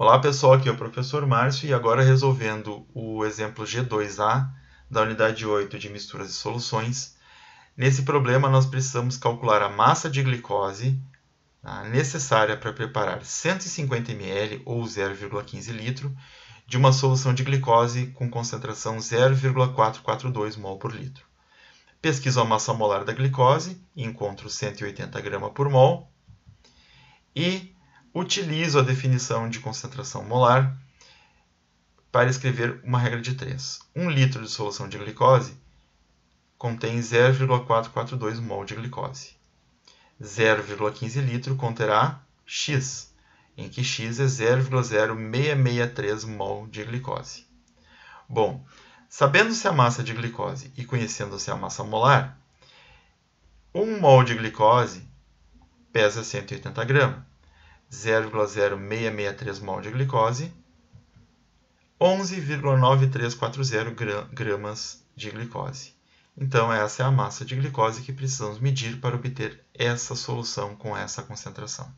Olá pessoal, aqui é o professor Márcio e agora resolvendo o exemplo G2A da unidade 8 de misturas e soluções. Nesse problema nós precisamos calcular a massa de glicose tá, necessária para preparar 150 ml ou 0,15 litro de uma solução de glicose com concentração 0,442 mol por litro. Pesquiso a massa molar da glicose, encontro 180 grama por mol e utilizo a definição de concentração molar para escrever uma regra de 3. 1 litro de solução de glicose contém 0,442 mol de glicose. 0,15 litro conterá X, em que X é 0,0663 mol de glicose. Bom, sabendo-se a massa de glicose e conhecendo-se a massa molar, 1 mol de glicose pesa 180 gramas. 0,0663 mol de glicose, 11,9340 gramas de glicose. Então, essa é a massa de glicose que precisamos medir para obter essa solução com essa concentração.